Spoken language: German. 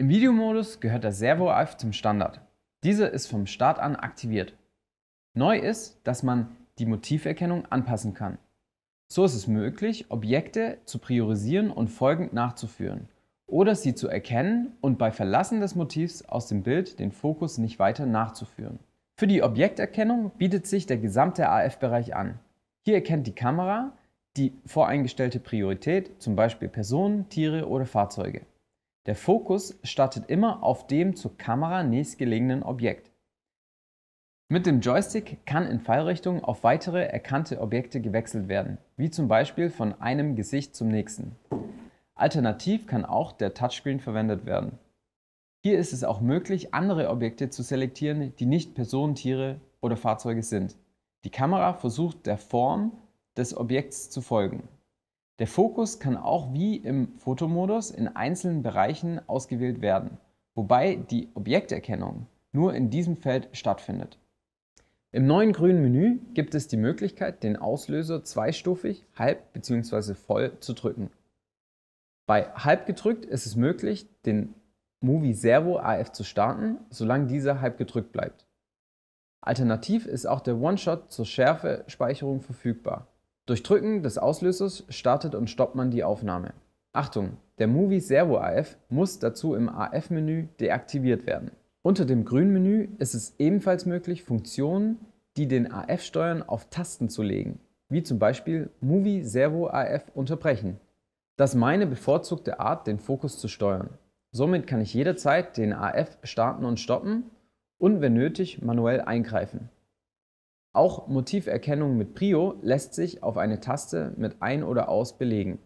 Im Videomodus gehört der Servo-AF zum Standard. Diese ist vom Start an aktiviert. Neu ist, dass man die Motiverkennung anpassen kann. So ist es möglich, Objekte zu priorisieren und folgend nachzuführen oder sie zu erkennen und bei Verlassen des Motivs aus dem Bild den Fokus nicht weiter nachzuführen. Für die Objekterkennung bietet sich der gesamte AF-Bereich an. Hier erkennt die Kamera die voreingestellte Priorität, zum Beispiel Personen, Tiere oder Fahrzeuge. Der Fokus startet immer auf dem zur Kamera nächstgelegenen Objekt. Mit dem Joystick kann in Fallrichtung auf weitere erkannte Objekte gewechselt werden, wie zum Beispiel von einem Gesicht zum nächsten. Alternativ kann auch der Touchscreen verwendet werden. Hier ist es auch möglich, andere Objekte zu selektieren, die nicht Personen, Tiere oder Fahrzeuge sind. Die Kamera versucht der Form des Objekts zu folgen. Der Fokus kann auch wie im Fotomodus in einzelnen Bereichen ausgewählt werden, wobei die Objekterkennung nur in diesem Feld stattfindet. Im neuen grünen Menü gibt es die Möglichkeit, den Auslöser zweistufig, halb bzw. voll zu drücken. Bei halb gedrückt ist es möglich, den Movie Servo AF zu starten, solange dieser halb gedrückt bleibt. Alternativ ist auch der One-Shot zur Schärfespeicherung verfügbar. Durch Drücken des Auslösers startet und stoppt man die Aufnahme. Achtung, der Movie Servo AF muss dazu im AF-Menü deaktiviert werden. Unter dem grünen Menü ist es ebenfalls möglich, Funktionen, die den AF steuern, auf Tasten zu legen, wie zum Beispiel Movie Servo AF unterbrechen. Das ist meine bevorzugte Art, den Fokus zu steuern. Somit kann ich jederzeit den AF starten und stoppen und wenn nötig manuell eingreifen. Auch Motiverkennung mit Prio lässt sich auf eine Taste mit Ein- oder Aus belegen.